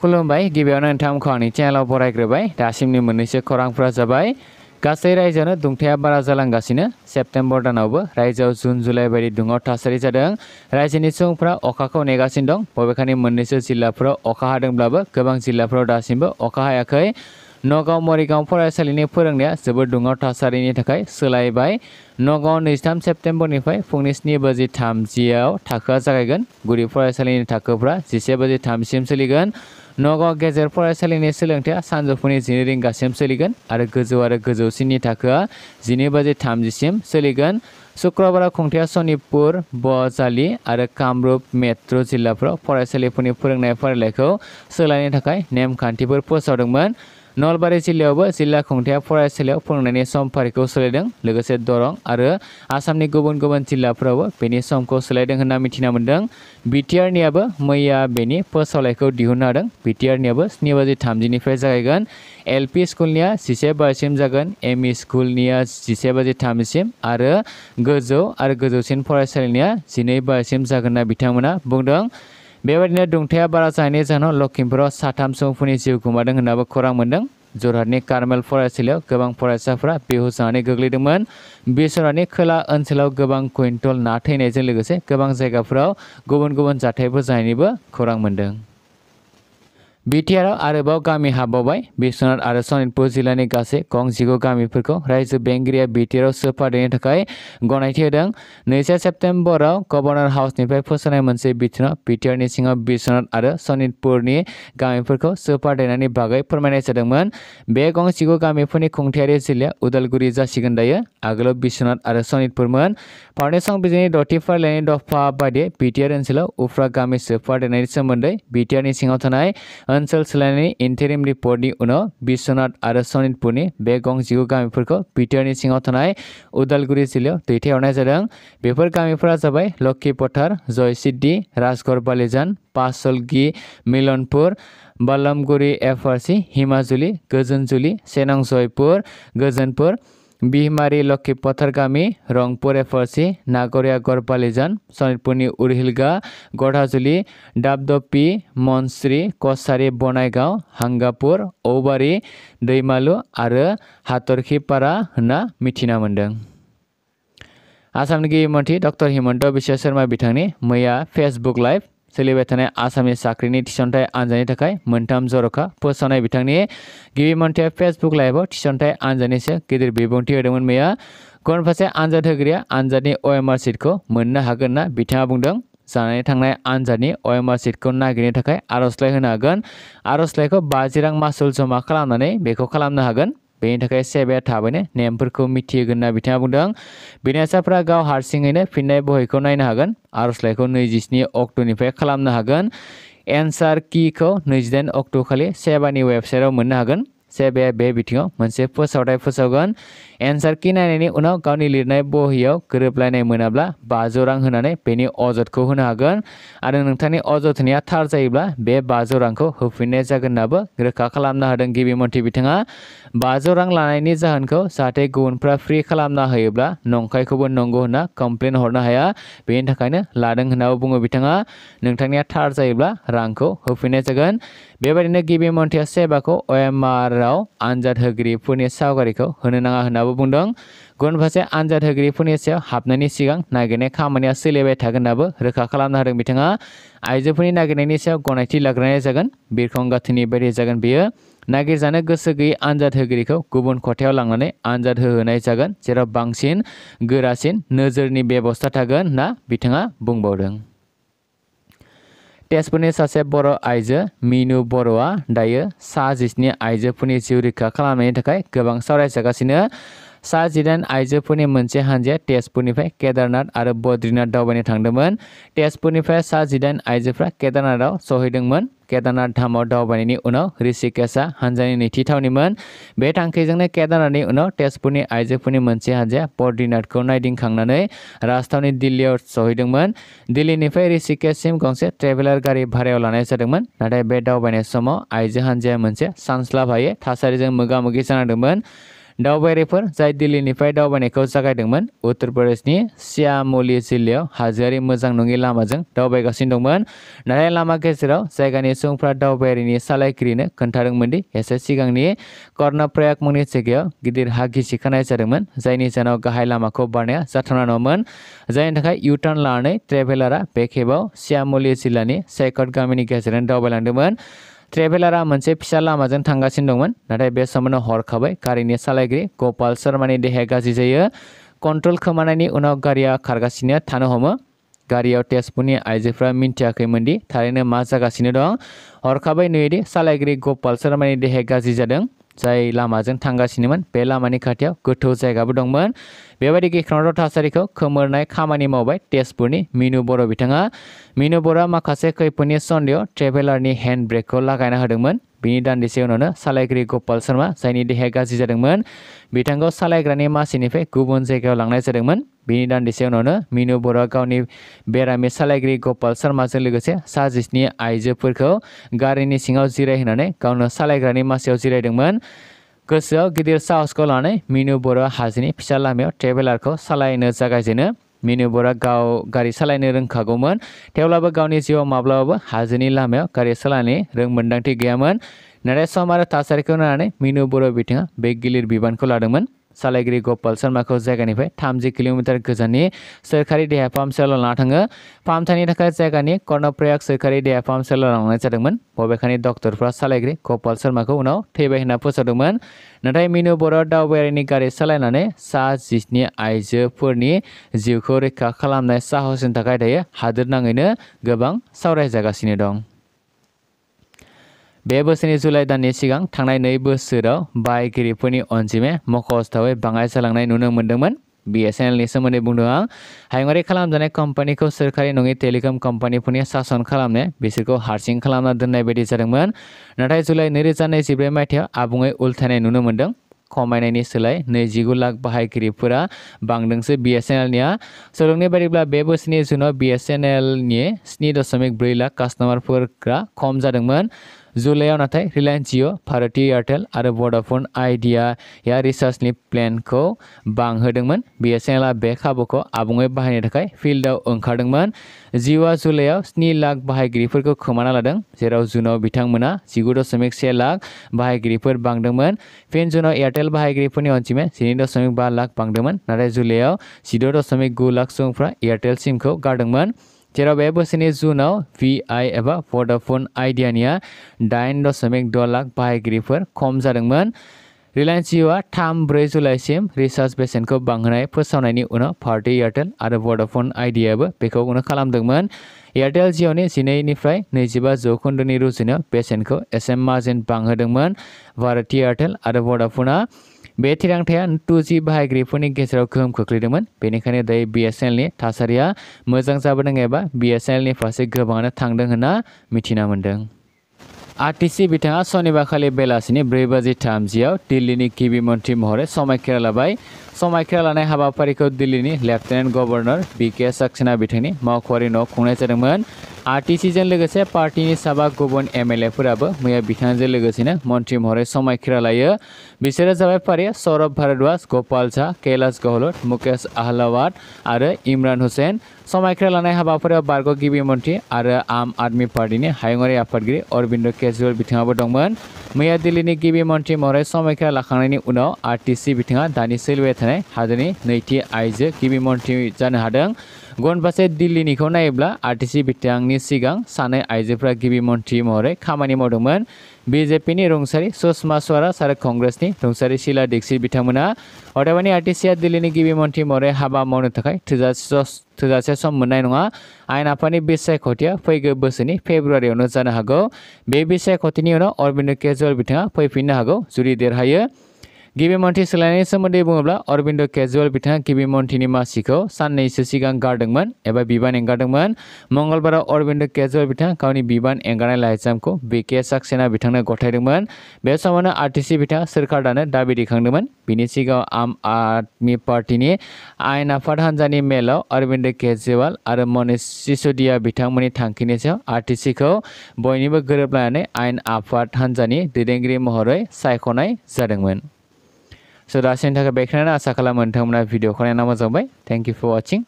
खुलुमबाय गिबियावनो नोंथांमोनखौ आंनि चेनेलाव बरायग्रोबाय दासिमनि मोननैसो खौरांफोरा जाबाय गासै रायजोआवनो दुंथाया बारा जालांगासिनो सेप्टेम्बर दानावबो रायजोआव जुन जुलाइ बायदि दुङाव थासारि जादों रायजोनि सुबुंफ्रा अखाखौ नेगासिनो दं बबेखानि मोननैसो जिल्लाफोराव अखा हादोंब्लाबो गोबां जिल्लाफोराव दासिमबो अखा हायाखै नगाव मरिगाव फरायसालिनि फोरोंनाया जोबोद दुङाव थासारिनि थाखाय सोलायबाय नगाव नैजिथाम सेप्टेम्बरनिफ्राय फुंनि स्नि बाजि थामजियाव थाखोआ जागायगोन गुदि फरायसालिनि थाखोफ्रा जिसे बाजि थामसिम सोलिगोन नगाव गेजेर फरायसालिनि सोलोंथाया सानजौफुनि जिनै रिंगासिम सोलिगोन आरो गोजौ आरो गोजौसिननि थाखोआ जिनै बाजि थामजिसिम सोलिगोन शुक्रबाराव खुंथाया सनितपुर बजालि आरो कामरूप मेट्र' जिल्लाफोराव फरायसालिफोरनि फोरोंनाय फारिलाइखौ सोलायनो थाखाय नेमखान्थिफोर फोसावदोंमोन नलबारी जिल्लायावबो जिला खुंथाया फरायसालियाव फोरोंनायनि समफारिखौ सोलायदों लोगोसे दरं आरो आसामनि गुबुन गुबुन जिल्लाफोरावबो बेनि समखौ सोलायदों होन्ना मिथिना मोन्दों बिटिआरनियाबो मैया बेनि फोसावलायखौ दिहुनना होदों बिटिआरनियाबो स्नि बाजि थामजिनिफ्राय जागायगोन एलपि स्कुलनिया जिसे बाजिसिम जागोन एम इ स्कुलनिया जिसे बाजि थामजिसिम आरो गोजौ आरो गोजौसिन फरायसालिनिया जिनै बाजिसिम जागोन होन्ना बिथांमोना बेबायदिनो दुंथाया बारा जाने जाहोनाव लखीमपुर साथाम सुबुंफोरनि जिउ गोमादों होन्नाबो खौरां मोन्दों जरहाटनि कार्मेल फरायसालियाव गोबां फरायसाफोरा बेहु जानानै गोग्लैदोंमोन बिसरानि खोला ओनसोलाव गोबां ना थैनायजों लोगोसे गोबां जायगाफोराव गुबुन गुबुन जाथायफोर जानायनिबो खौरां मोन्दों बीटीआर आरोबाव गामि हाबबावबाय बिश्वनाथ आरो सनितपुर जिल्लानि गासै गंजिगु गामिफोरखौ रायजो बेंगिरिया बीटीआरआव सोफादैनि थाखाय गनायथि होदों नैजि सेप्टेम्बराव गभर्नर हाउसनिफ्राय फोसावनाय मोनसे बिथोनाव बीटीआरनि सिङाव बिश्वनाथ आरो सनितपुरनि गामिफोरखौ सोफादेनायनि बागै फोरमायनाय जादोंमोन बे गंजिगु गामिफोरनि खुंथायारि जिल्ला उदालगुरि जासिगोन दायो आगोलाव बिश्वनाथ आरो सनितपुरमोन भारतनि संबिजिनि द'थि फारिलाइनि दफा बायदि बीटीआर ओनसोलाव उफ्रा गामि सोफादेनायनि सोमोन्दै बीटीआरनि सिङाव थानाय अनसल सेलानी इंटरिम रिपोर्ट विश्वनाथ और सनितपुर बे गंग जिगु गामीफर पीटर सिंह थाना उदालगुरी जिले दैथाय बेफोर गामीफोरा जब लक्की पथार जय सिद्धि राजगढ़ बालीजान पासलगी मिलनपुर बल्लमगुरी एफ आर सी हिमाजुली गजनजुली सेनांग जयपुर गजनपुर बिहिमारि लखि पथरगामी रंपुर एफारसि नागरिया गरपालिजान सनितपुनी उरहिलगा गढाजुली डाब्दोपी मनश्री कसारी बनाइगाउँ हाङ्गापुर औबारी दैमालु आरो पारा होनना मिथिना मोन्दों आसामनि गिबि मन्थ्रि डक्टर हिमन्त विश्व शर्मा बिथांनि मैया फेसबुक लाइभ सोलिबाय थानाय आसामनि साख्रिनि थिसनथाय आन्जादनि जर'खा फोसावनाय बिथांनि गिबि फेसबुक लाइभआव थिसनथाय आन्जादनि सायाव गिदिर बिबुंथि होदोंमोन मैया गुबुन फारसे आन्जाद होग्राया आन्जादनि अएमआर सिटखौ मोननो हागोन ना बिथाङा बुंदों जानानै थांनाय आन्जादनि अएमआर सिटखौ नागिरनो थाखाय आर'जलाइ होनो हागोन आर'जलाइखौ बाजि रां मासुल जमा खालामनानै बेखौ खालामनो हागोन बेनि थाखाय सेबाया थाबैनो नेमफोरखौ मिथिहोगोन होनना बिथाङा बुंदों बिनासाफ्रा गाव हारसिङैनो फिननाय बहिखौ नायनो हागोन आर'जलाइखौ नैजिस्नि अक्ट'निफ्राय खालामनो हागोन एन्सार किखौ नैजिदाइन अक्ट'खालि सेबानि वेबसाइटआव मोननो हागोन सेबाया बे बिथिङाव मोनसे फोसावथाय फोसावगोन एन्सार कि नायनायनि उनाव गावनि लिरनाय बहियाव गोरोबलायनाय बाजौ रां होनानै बेनि अजदखौ होनो हागोन आरो नोंथांनि अजद थार जायोब्ला बे बाजौ रांखौ होफिननाय जागोन होननाबो रोखा खालामना होदों गिबि मन्थ्रि बाजौ रां लानायनि जाहोनखौ जाहाथे गुबुनफ्रा फ्रि खालामना होयोब्ला नंखायखौबो नंगौ होनना कमप्लेन हरनो हाया बेनि थाखायनो लादों होननाबो बुङो बिथाङा नोंथांनिया थार जायोब्ला रांखौ होफिननाय जागोन बेबायदिनो गिबि मन्थ्रिया सेबाखौ अ एम आर आव आनजाद होगिरिफोरनि सावगारिखौ होनो नाङा होननाबो बुंदों गुबुन फारसे आनजाद होगिरिफोरनि सायाव हाबनायनि सिगां नागिरनाय खामानिया सोलिबाय थागोन होननाबो रोखा खालामना होदों बिथाङा आइजोफोरनि नागिरनायनि सायाव गनायथि लाग्रोनाय जागोन बिरखं गाथोननि बायदि जागोन बेयो नागिरजानो गोसो गैयै आनजाद होगिरिखौ गुबुन खथायाव लांनानै आनजाद होहोनाय जागोन जेराव बांसिन गोरासिन नोजोरनि बेबस्था थागोन होनना बिथाङा बुंबावदों तेजपुरनि सासे बर' आइजो मिनु बर'आ दायो सा जिस्नि आइजोफोरनि जिउ रैखा खालामनायनि थाखाय गोबां सावरायजागासिनो सा जिदाइन आइजोफोरनि मोनसे हान्जाया तेजपुरनिफ्राय केदारनाथ और बद्रीनाथ दावबायनो थांदोंमोन तेजपुरनिफ्राय सा जिदाइन आइजोफ्रा केदारनाथआव सहैदोंमोन केदारनाथ धामाव दावबायनायनि उनाव ऋषिकेशआ हान्जानि नैथि थावनिमोन बे थांखिजोंनो केदारनाथनि उनाव तेजपुरनि आइजोफोरनि मोनसे हान्जाया बद्रिनाथखौ नायदिंखांनानै राजथावनि दिल्लीयाव सहैदोंमोन दिल्ली ऋषिकेशसिम गंसे ट्रेभेलार गारी भारायाव लाने जादोंमोन नाथाय बे दावबायनाय समाव आइजो हान्जाया मोनसे सानस्लाबहायै थासारिजों मोगा मोगि जानांदोंमोन दावबायारिफोर जाय दिल्लीनिफ्राय दावबायनायखौ जागायदोंमोन उत्तर प्रदेशनि सियामलि जिल्लायाव हाजोआरि मोजां नङि लामाजों दावबायगासिनो दंमोन नाथाय लामा गेजेराव जायगानि सुबुंफ्रा दावबायारिनि सालायगिरिनो खोन्थादोंमोन दि एसे सिगांनि कर्णप्रयाग मुंनि जायगायाव गिदिर हा गिसिखानाय जादोंमोन जायनि जाहोनाव गाहाय लामाखौ बारनाया जाथावना नङामोन जायनि थाखाय इउटार्न लानानै ट्रेभेलारा बे खेबाव सियामलि जिल्लानि सायकट गामिनि गेजेरजों दावबायलांदोंमोन ट्रेभेलारा मोनसे फिसा लामाजों थांगासिनो दंमोन नाथाय बे समावनो हरखाबै गारिनि सालायगिरि गपाल शर्मानि देहाया गाज्रि जायो कन्ट्रल खोमानायनि उनाव गारिया खारगासिनो थानो हमो गारियाव तेजपुरनि आइजोफ्रा मिन्थियाखैमोन थारैनो मा जागासिनो दं हरखाबै नुयोदि सालायगिरि गपाल शर्मानि देहाया गाज्रि जादों जाय लामाजों थांगासिनोमोन बे लामानि खाथियाव गोथौ जायगाबो दंमोन बेबायदि गिख्रंथाव थासारिखौ खोमोरनाय खामानि मावबाय तेजपुरनि मिनु बर' बिथाङा मिनु बर'आ माखासे खैफोदनि सन्देह ट्रेभेलारनि हेन्ड ब्रेकखौ लागायना होदोंमोन बिनि दान्दिसे उनावनो सालायगिरि गपाल शर्मा जायनि देहाया गाज्रि जादोंमोन बिथांखौ सालायग्रानि मासिनिफ्राय गुबुन जायगायाव लांनाय जादोंमोन बिनि दान्दिसे उनावनो मिनु बर'आ गावनि बेरामि सालायगिरि गपाल शर्माजों लोगोसे सा जिस्नि आइजोफोरखौ गारिनि सिङाव जिरायहोनानै गावनो सालायग्रानि मासियाव जिरायदोंमोन गोसोआव गिदिर साहसखौ लानानै मिनु बर'आ हाजोनि फिसा लामायाव ट्रेभेलारखौ सालायनो जागायजेनो मिनु बरा गाव गारी सालायनो रोंखागौमोन थेवब्लाबो गावनि जिउआव माब्लाबाबो हाजोनि लामायाव गारि सालायनाय रोंमोन्दांथि गैयामोन नाथाय सम आरो थासारिखौ नायनानै मिनु बर' बिथाङा बे गिलिर बिबानखौ लादोंमोन सालायगिरि गपाल शर्माखौ जायगानिफ्राय थामजि किल'मिटार गोजाननि सोरखारि देहा फाहामसालियाव लाना थाङो फाहामथायनि कर्णप्रयाग सोरखारि देहा फाहामसालियाव लांनाय जादोंमोन बबेखानि डक्टरफ्रा सालायगिरि गपाल शर्माखौ उनाव थैबाय होनना फोसावदोंमोन नाथाय मिनु बर' दावबायारिनि गारि सालायनानै सा जिस्नि आइजोफोरनि जिउखौ रैखा खालामनाय साहसनि थाखाय दायो हादोर सौरा गोबां सावरायजागासिनो बे बोसोरनि जुलाइ दाननि सिगां थांनाय नै बोसोराव बाहायगिरिफोरनि अनजिमाया मख'जाथावै बाङाय जालांनाय नुनो मोन्दोंमोन बिएसएनएलनि सोमोन्दै बुंदों आं हायुङारि खालामजानाय कम्पानिखौ कम्पानी नङि टेलिकम कम्पानिफोरनि सासन खालामनो बिसोरखौ हारसिं खालामना दोननाय बायदि जादोंमोन नाथाय जुलाइ नैरोजा नैजिब्रै मायथाइयाव आबुङै उल्थायनाय नुनो मोन्दों खमायनायनि सोलाय नैजिगु लाख एस एन एल सोलोंनाय बायदिब्ला बे बोसोरनि जुनाव बिएसएनएलनि स्नि दशमिक ब्रै लाख कास्टमारफोरा खम जादोंमोन जुलाइआव नाथाय रिलायन्स जिअ भारती एयारटेल आरो भडाफन आइडियाया रिसार्जनि प्लेनखौ बांहोदोंमोन बिएसएनएलआ बे खाबुखौ आबुङै बाहायनो थाखाय फिल्डआव ओंखारदोंमोन जिअआ जुलाइआव स्नि लाख बाहायगिरिफोरखौ खोमाना लादों जेराव जुनाव बिथांमोना जिगु दशमिक से लाख बाहायगिरिफोर बांदोंमोन फिन जुनाव एयारटेल बाहायगिरिफोरनि अनजिमाया जिनै दशमिक बा लाख बांदोंमोन नाथाय जुलाइआव जिद' दशमिक गु लाख सुबुंफ्रा एयारटेल सिमखौ गारदोंमोन जेराव बे बोसोरनि जुनाव भि आइ एबा भडाफन आइडियानिया दाइन दशमिक द' लाख बाहायगिरिफोर कम जादोंमोन रिलायंस जिओ थाम ब्रे लाइसिम रिचार्ज को बहुत फोसावन उनाव भारती और बडाफोन भडाफन आइडियाबो बेखौ ने खालामदोंमोन एयारटेल जिअ'नि जिनैनिफ्राय रुजुन बेसन को एस एम मार्जिन बहुत भारती एयरटेल और भडाफनआ बे जी बहुत बाहायगिरिफोरनि गेजेराव गोहोम खोख्लैदोंमोन बेनिखायनो दायो बिएसएनएलनि थासारिया मोजां मजा जाबा बी एस एल फारे होन्ना मिथिना मोन्दों आरटिसी बिथाङा सनिबारखालि बेलासिनि ब्रै बाजि थामजिआव दिल्लीनि गिबि मन्थ्रि महरै समायखिरा लाबाय समायखिरा लानाय हाबाफारिखौ दिल्लीनि लेफ्टेनेन्ट गभर्नर बि के साक्सेना बिथांनि मावख'आरि न' खुंनाय जादोंमोन आरटिसिजों लोगोसे पार्टीनि साबा गुबुन एम एल एफोराबो मैया बिथांजों लोगोसेनो मन्थ्रि महरै समायखिरा लायो बिसोरो जाबाय फारिया सौरभ भारद्वाज गोपाल झा कैलाश गहलत मुकेश आहलावाद और इमरान हुसेन समायखिरा लाने हाबाफारियाव बारग' गिबि मंत्री और आम आदमी पार्टीनि हायुङारि आफादगिरि अरबिन्द केजरिवाल बिथाङाबो दंमोन मैया दिल्लीनि गिबि मन्थ्रि महरै समायखिरा लाखांनायनि उनाव आरटिसि बिथाङा दानि सोलिबाय थानाय हादोरनि नैथि आइजो गिबि मन्थ्रि जानो हादों गुबुनफारसे दिल्ली नायोब्ला आरटिसि बिथांनि सिगां सने आइजोफोरा गिबि मंत्री महरै खामानि मावदोंमोन बिजेपिनि रुंसारि सुषमा स्वराज आरो कंग्रेसनि रुंसारि शीला दीक्षित बिथांमोना अदेबानि दिल्ली दिल्लीनि गिबि मंत्री महरै हाबा मावनो थाखाय थोजासे थोजासे सम मोननाय नङा आयेन आफादनि बिसायख'थिया फैगौ बोसोरनि फेब्रुवारियावनो जानो हागौ बे बिसायख'थिनि उनाव अरबिन्द केजरिवाल बिथाङा फैफिननो हागौ जुदि देरहायो गिबि मन्थि सोलायनायनि सोमोन्दै बुङोब्ला अरबिन्द केजवाल बिथाङा गिबि मन्थिनि मासिखौ साननैसो सिगां गारदोंमोन एबा बिबान एंगारदोंमोन मंगलबाराव अरबिन्द केजवाल बिथाङा गावनि बिबान एंगारनाय लाइजामखौ बि के साक्सेना बिथांनो गथायदोंमोन बे समावनो आरटिसि बिथाङा सोरखार दानो दाबि दैखांदोंमोन बिनि आम आदमी पार्टी आयेन आफाद हान्जानि मेलाव अरबिन्द केजवाल आरो मनीष सिस'दिया बिथांमोननि थांखिनि सायाव आरटिसिखौ बयनिबो गोरोबलायनानै आयेन आफाद हान्जानि दैदेनगिरि महरै सायख'नाय जादोंमोन स' दा सेनि थाखाय बेखौनो आसा खालामो नोंथांमोना भिडिअखौ नायना मोजां मोनबाय थेंक फर वाचिं